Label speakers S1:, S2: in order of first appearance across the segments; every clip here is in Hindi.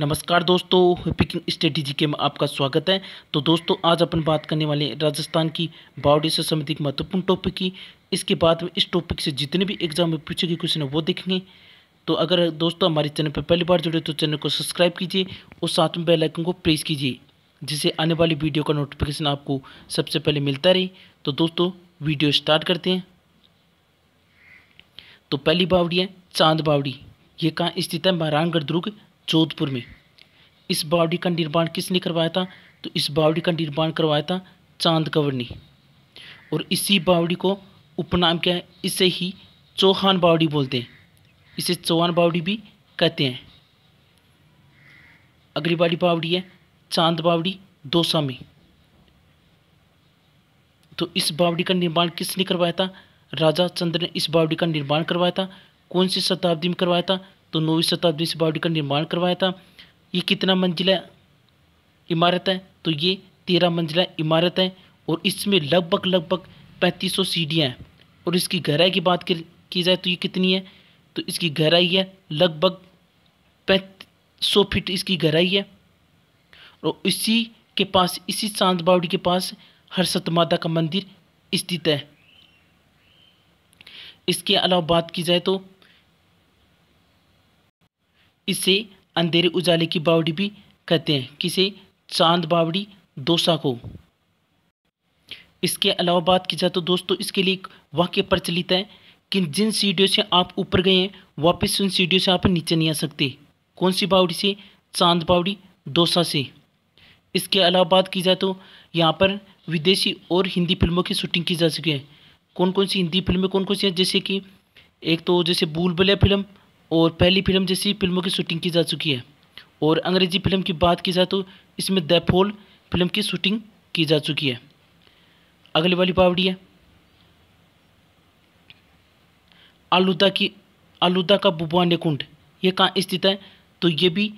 S1: नमस्कार दोस्तों पिकिंग स्ट्रेटेजी के में आपका स्वागत है तो दोस्तों आज अपन बात करने वाले हैं राजस्थान की बावड़ी से संबंधित महत्वपूर्ण टॉपिक की इसके बाद में इस टॉपिक से जितने भी एग्जाम में पूछे गए क्वेश्चन है वो देखेंगे तो अगर दोस्तों हमारे चैनल पर पहली बार जुड़े तो चैनल को सब्सक्राइब कीजिए और साथ में बेलाइकन को प्रेस कीजिए जिससे आने वाली वीडियो का नोटिफिकेशन आपको सबसे पहले मिलता रहे तो दोस्तों वीडियो स्टार्ट करते हैं तो पहली बावड़ी है चांद बावड़ी ये कहाँ स्थित है महारानगढ़ दुर्ग जोधपुर में इस बावड़ी का निर्माण किसने करवाया था तो इस बावड़ी का निर्माण करवाया था चांद कंवर ने और इसी बावड़ी को उपनाम क्या है इसे ही चौहान बावड़ी बोलते हैं इसे चौहान बावड़ी भी कहते हैं अगली वाली बावड़ी है चांद बावड़ी दोसा में तो इस बावड़ी का निर्माण किसने करवाया था राजा चंद्र ने इस बावड़ी का निर्माण करवाया था कौन सी शताब्दी में करवाया था तो नौवीं शताब्दी से बावड़ी का निर्माण करवाया था ये कितना मंजिला इमारत है तो ये तेरह मंजिला इमारत है और इसमें लगभग लगभग पैंतीस सौ सीढ़ियाँ हैं और इसकी गहराई की बात की जाए तो ये कितनी है तो इसकी गहराई है लगभग सौ फिट इसकी गहराई है और इसी के पास इसी चांद बावड़ी के पास हरसत माता का मंदिर स्थित है इसके अलावा बात की जाए तो इसे अंधेरे उजाले की बावड़ी भी कहते हैं किसे चांद बावड़ी दोसा को इसके अलावा बात की जाए तो दोस्तों इसके लिए एक वाक्य प्रचलित है कि जिन सीढ़ियों से आप ऊपर गए हैं वापस उन सीढ़ियों से आप नीचे नहीं आ सकते कौन सी बावड़ी से चांद बावड़ी दोसा से इसके अलावा बात की जाए तो यहाँ पर विदेशी और हिंदी फिल्मों की शूटिंग की जा सके है कौन कौन सी हिंदी फिल्में कौन कौन सी हैं जैसे कि एक तो जैसे भूल फिल्म और पहली फिल्म जैसी फिल्मों की शूटिंग की जा चुकी है और अंग्रेजी फिल्म की बात की जाए तो इसमें द फोल फिल्म की शूटिंग की जा चुकी है अगली वाली पावड़ी है आलूदा की आलूदा का बुबान कुंड ये कहाँ स्थित है तो ये भी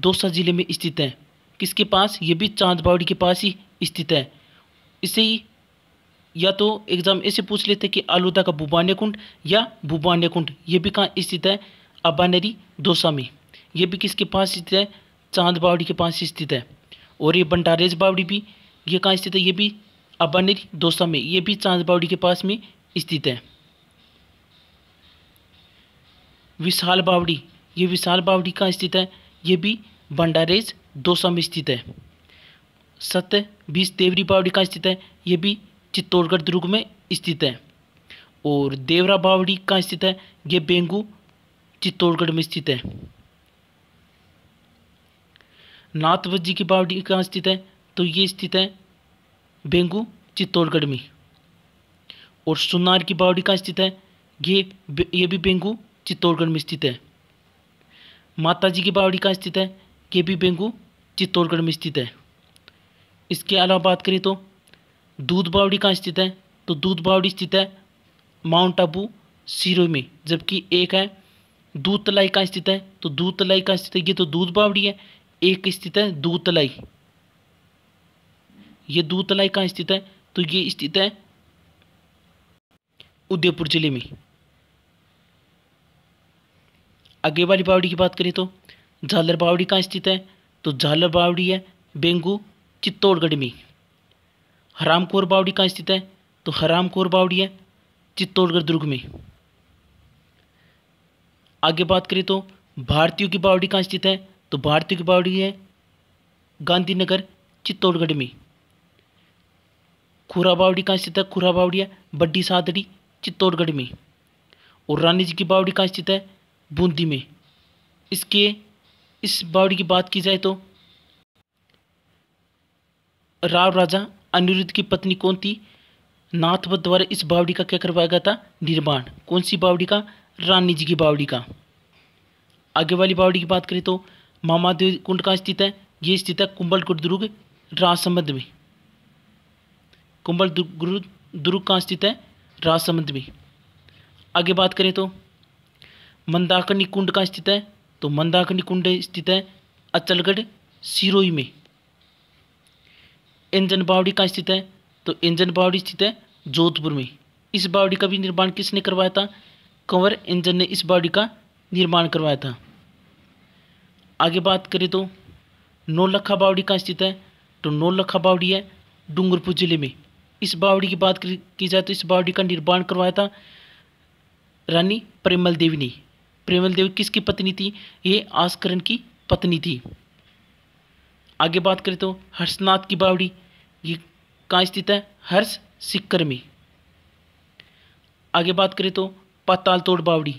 S1: दौसा ज़िले में स्थित है किसके पास ये भी चांद बावड़ी के पास ही स्थित है इसे ही या तो एग्ज़ाम ऐसे पूछ लेते कि आलूदा का बुबान्य कुंड या बुबान्य कुंड ये भी कहाँ स्थित है अबानरी में ये भी किसके पास स्थित है चांद बावड़ी के पास स्थित है और ये बंटारेज बावड़ी भी ये कहाँ स्थित है ये भी अबानरी में ये भी चांद बावड़ी के पास में स्थित है विशाल बावड़ी ये विशाल बावड़ी कहाँ स्थित है ये भी बंडारेज दोसा में स्थित है सत्य बीस देवरी बावड़ी कहाँ स्थित है ये भी चित्तौड़गढ़ दुर्ग में स्थित है और देवरा बावड़ी कहाँ स्थित है ये बेंगू चित्तौड़गढ़ में स्थित है नाथवत जी की बावड़ी कहाँ स्थित है तो ये स्थित है बेंगू चित्तौड़गढ़ में और सुनार की बावड़ी कहाँ स्थित है ये ये भी बेंगू चित्तौड़गढ़ में स्थित है माता जी की बावड़ी कहाँ स्थित है ये भी बेंगू चित्तौड़गढ़ में स्थित है इसके अलावा बात करें तो दूध बावड़ी कहाँ स्थित है तो दूध बावड़ी स्थित है माउंट आबू सीरो में जबकि एक है दूध तलाई कहाँ स्थित है तो दूध तलाई कहाँ स्थित है ये तो दूध बावड़ी है एक स्थित है दूध तलाई ये दूध तलाई कहाँ स्थित है तो ये स्थित है उदयपुर जिले में आगे वाली बावड़ी की बात करें तो झालर बावड़ी कहाँ स्थित है तो झालर बावड़ी है बेंगू चित्तौड़गढ़ में हरामकोर बावड़ी कहाँ स्थित है तो हरामकोर बावड़ी है चित्तौड़गढ़ दुर्ग में आगे बात करें तो भारतीयों की बावड़ी कहाँ स्थित है तो भारतीयों की बावड़ी है गांधीनगर चित्तौड़गढ़ में खुरा बावड़ी कहाँ स्थित है खुरा बावड़ी है बड्डी सादड़ी चित्तौड़गढ़ में और रानी जी की बावड़ी कहाँ स्थित है बूंदी में इसके इस बावड़ी की बात की जाए तो राव राजा अनिरुद्ध की पत्नी कौन थी नाथवत द्वारा इस बावड़ी का क्या करवाया गया था निर्माण कौन सी बावड़ी का रानी जी की बावड़ी का आगे वाली बावड़ी की बात करें तो मामादेव कुंड कहाँ स्थित है ये स्थित है कुंबलकुट दुर्ग राजसमंद में कुंबल दुर्ग दुर्ग कहाँ स्थित है राजसमंद में आगे बात करें तो मंदाकनी कुंड कहाँ स्थित है तो मंदाकनी कुंड स्थित है अचलगढ़ सिरोई में इंजन बावड़ी कहाँ स्थित है तो इंजन बावड़ी स्थित है जोधपुर में इस बावड़ी का भी निर्माण किसने करवाया था कंवर इंजन ने इस बॉडी का निर्माण करवाया था आगे बात करें तो नौलखा बावड़ी कहाँ स्थित है तो नौलखा बावड़ी है डूंगरपुर जिले में इस बावड़ी की बात की जाए तो इस बावड़ी का निर्माण करवाया था रानी प्रेमल देवी ने प्रेमल देवी किसकी पत्नी थी ये आस्करण की पत्नी थी आगे बात करें तो हर्षनाथ की बावड़ी ये कहाँ स्थित है हर्ष सिक्कर में आगे बात करें तो पाताल तोड़ बावड़ी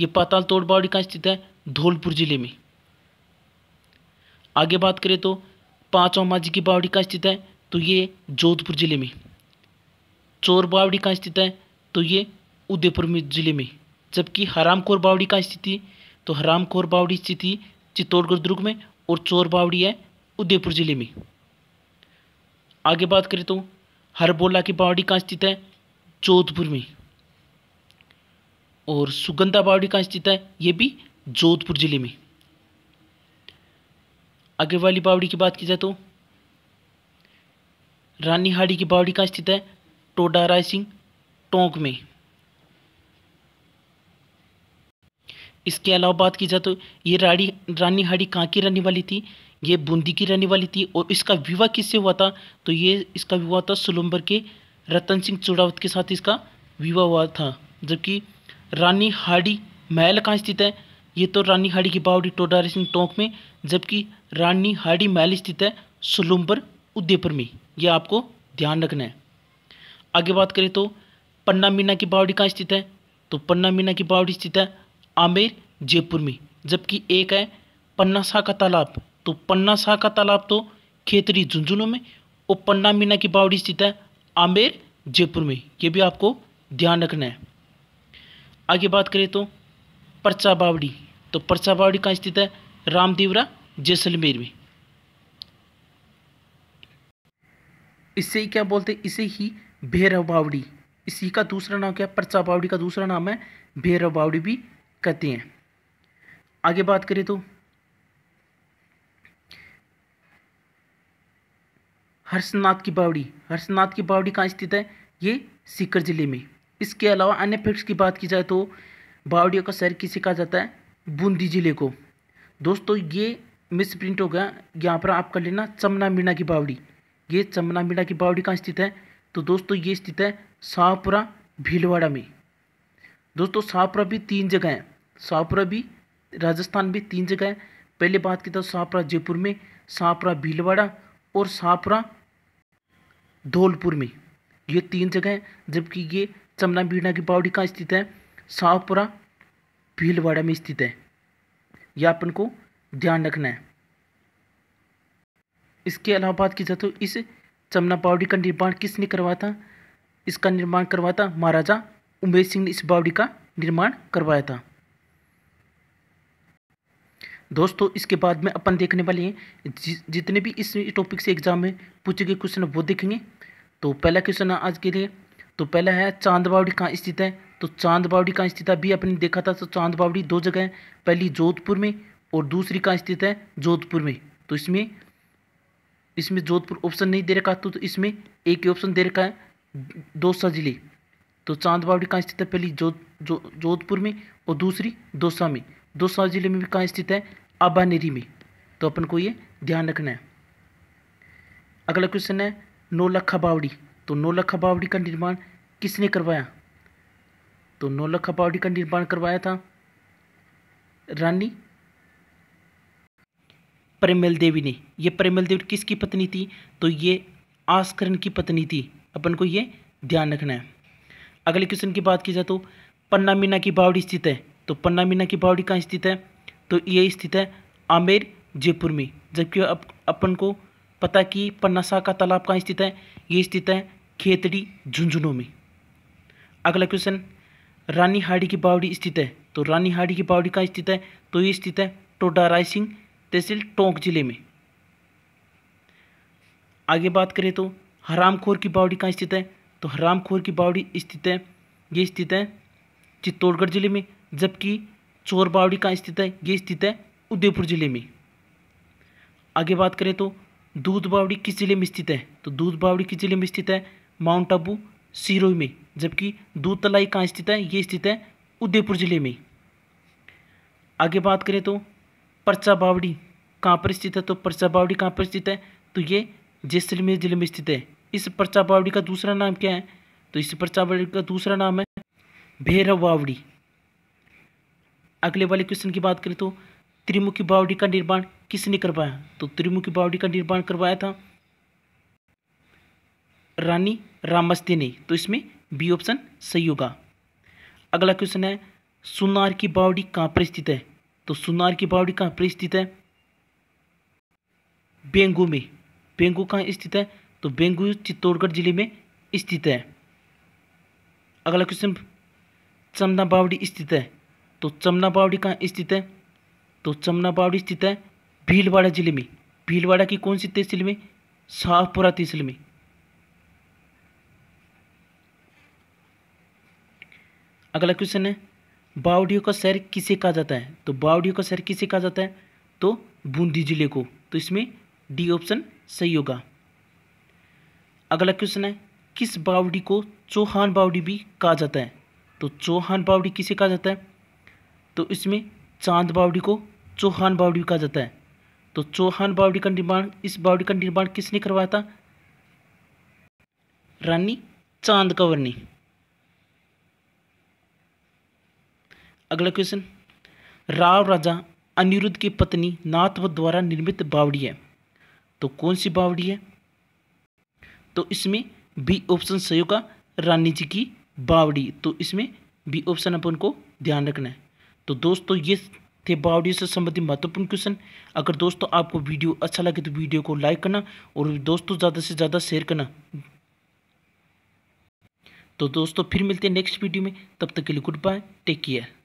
S1: ये पाताल तोड़ बावड़ी कहाँ स्थित है धौलपुर जिले में आगे बात करें तो पाँचवा माझी की बावड़ी कहाँ स्थित है तो ये जोधपुर जिले में चोर बावड़ी कहाँ स्थित है तो ये उदयपुर जिले में जबकि हरामखोर बावड़ी कहाँ स्थित तो हरामखोर बावड़ी स्थिति चित्तौड़गढ़ दुर्ग में और चोर बावड़ी है उदयपुर जिले में आगे बात करें तो हरबोला की बावड़ी कहाँ स्थित है जोधपुर में और सुगंधा बावड़ी कहाँ स्थित है ये भी जोधपुर जिले में आगे वाली बावड़ी की बात की जाए तो रानीहाड़ी की बावड़ी कहाँ स्थित है टोडा राय सिंह टोंक में इसके अलावा बात की जाए तो ये राड़ी रानीहाड़ी कहाँ की रहने वाली थी ये बूंदी की रहने वाली थी और इसका विवाह किससे हुआ था तो ये इसका विवाह था सुलंबर के रतन सिंह चुड़ावत के साथ इसका विवाह हुआ था जबकि रानी हाड़ी महल कहाँ स्थित है ये तो रानी हाड़ी की बावड़ी टोडारी सिंह टोंक में जबकि रानी हाड़ी महल स्थित है सुलुम्बर उदयपुर में यह आपको ध्यान रखना है आगे बात करें तो पन्ना मीना की बावड़ी कहाँ स्थित है तो पन्ना मीना की बावड़ी स्थित है आमेर जयपुर में जबकि एक है पन्ना शाह का तालाब तो पन्ना शाह का तालाब तो खेतरी झुंझुनू में और पन्ना मीना की बावड़ी स्थित है आमेर जयपुर में ये भी आपको ध्यान रखना है आगे बात करें तो परचा बावड़ी तो परचा बावड़ी कहाँ स्थित है रामदेवरा जैसलमेर में इसे ही क्या बोलते हैं इसे ही भैरव बावड़ी इसी का दूसरा नाम क्या है परचा बावड़ी का दूसरा नाम है भैरव बावड़ी भी कहते हैं आगे बात करें तो हर्षनाथ की बावड़ी हर्षनाथ की बावड़ी कहाँ स्थित है ये सीकर जिले में इसके अलावा अन्य फैक्ट्स की बात की जाए तो बावड़ियों का शहर किसे कहा जाता है बूंदी जिले को दोस्तों ये मिस प्रिंट हो गया यहाँ पर आप कर लेना चमना मीणा की बावड़ी ये चमना मीणा की बावड़ी कहाँ स्थित है तो दोस्तों ये स्थित है शाहपुरा भीलवाड़ा में दोस्तों शाहपुरा भी तीन जगह है शाहपुरा भी राजस्थान में तीन जगह है पहले बात की तो शाहपुरा जयपुर में शाहपुरा भीलवाड़ा और शाहपुरा धौलपुर में ये तीन जगह हैं जबकि ये चमना बीड़ा की बावड़ी कहाँ स्थित है साहबपुरा भीलवाड़ा में स्थित है यह अपन को ध्यान रखना है इसके अलावा बात की जाए तो इस चमना बावड़ी का निर्माण किसने करवाया था इसका निर्माण करवाया था महाराजा उमेश सिंह ने इस बावड़ी का निर्माण करवाया था दोस्तों इसके बाद में अपन देखने वाले हैं जितने भी इस टॉपिक से एग्जाम में पूछे गए क्वेश्चन वो देखेंगे तो पहला क्वेश्चन आज के लिए तो पहला है चांद बावड़ी कहाँ स्थित है तो चांद बावड़ी कहाँ स्थित है अभी आपने देखा था तो चांद बावड़ी दो जगह है पहली जोधपुर में और दूसरी कहाँ स्थित है जोधपुर में तो इसमें इसमें जोधपुर ऑप्शन नहीं दे रखा तो, तो इसमें एक ही ऑप्शन दे रखा है दोसा जिले तो चांद बावड़ी कहाँ स्थित है पहली जो जोधपुर में और दूसरी दोसा में दोसा जिले में भी कहाँ स्थित है आबानेरी में तो अपन को ये ध्यान रखना है अगला क्वेश्चन है नौलखा बावड़ी तो नौलखा बावड़ी का निर्माण किसने करवाया तो नौलखा बावड़ी का निर्माण करवाया था रानी प्रेमल देवी ने यह प्रेमल देवी किसकी पत्नी थी तो ये आस्करण की पत्नी थी अपन को ये ध्यान रखना है अगले क्वेश्चन की बात की जाए तो पन्ना मीना की बावड़ी स्थित है तो पन्ना मीना की बावड़ी कहाँ स्थित है तो ये स्थित है आमेर जयपुर में जबकि अप, अपन को पता कि पन्ना शाह का तालाब कहाँ स्थित है ये स्थित है खेतड़ी झुंझुनू में अगला क्वेश्चन रानीहाड़ी की बावड़ी स्थित है तो रानीहाड़ी की बावड़ी कहाँ स्थित है तो ये स्थित है राय सिंह तहसील टोंक जिले में आगे बात करें तो हरामखोर की बावड़ी कहाँ स्थित है तो हरामखोर की बावड़ी स्थित है ये स्थित है चित्तौड़गढ़ जिले में जबकि चोर बावड़ी कहाँ स्थित है ये स्थित है उदयपुर जिले में आगे बात करें तो दूध बावड़ी किस जिले में स्थित है तो दूध बावड़ी किस जिले में स्थित है माउंट आबू सिरोई में जबकि दूतलाई तलाई कहाँ स्थित है ये स्थित है उदयपुर जिले में आगे बात करें तो परचा बावड़ी कहाँ पर स्थित है तो परचा बावड़ी कहाँ पर स्थित है तो ये जैसलमेर जिले में स्थित है इस परचा बावड़ी का दूसरा नाम क्या है तो इस परचा बावड़ी का दूसरा नाम है भैरव बावड़ी अगले वाले क्वेश्चन की बात करें तो त्रिमुखी बावड़ी का निर्माण किसने करवाया तो त्रिमुखी बावड़ी का निर्माण करवाया था रानी रामस्ती ने तो इसमें बी ऑप्शन सही होगा अगला क्वेश्चन है सुनार की बावड़ी कहाँ पर स्थित है तो सुनार की बावड़ी कहाँ पर स्थित है बेंगू में बेंगू कहाँ स्थित है तो बेंगू चित्तौड़गढ़ जिले में स्थित है अगला क्वेश्चन चमना बावड़ी स्थित है तो चमना बावड़ी कहाँ स्थित है तो चमना बावड़ी स्थित है भीलवाड़ा जिले में भीलवाड़ा की कौन सी तहसील में शाहपुरा तहसील में अगला क्वेश्चन है बावडियो का शहर किसे कहा जाता है तो बावडियो का शहर किसे कहा जाता है तो बूंदी जिले को तो इसमें डी ऑप्शन सही होगा अगला क्वेश्चन है किस बावड़ी को चौहान बावड़ी भी कहा जाता है तो चौहान बावड़ी किसे कहा जाता है तो इसमें चांद बावड़ी को चौहान बावड़ी कहा जाता है तो चौहान बावड़ी का निर्माण इस बावड़ी का निर्माण किसने करवाया था रानी चांद कंवर ने अगला क्वेश्चन राव राजा अनिरुद्ध की पत्नी नाथव द्वारा निर्मित बावड़ी है तो कौन सी बावड़ी है तो इसमें बी ऑप्शन सही होगा रानी जी की बावड़ी तो इसमें बी ऑप्शन अपन को ध्यान रखना है तो दोस्तों ये थे बावड़ियों से संबंधित महत्वपूर्ण क्वेश्चन अगर दोस्तों आपको वीडियो अच्छा लगे तो वीडियो को लाइक करना और दोस्तों ज़्यादा से ज़्यादा शेयर करना तो दोस्तों फिर मिलते हैं नेक्स्ट वीडियो में तब तक के लिए गुड बाय टेक केयर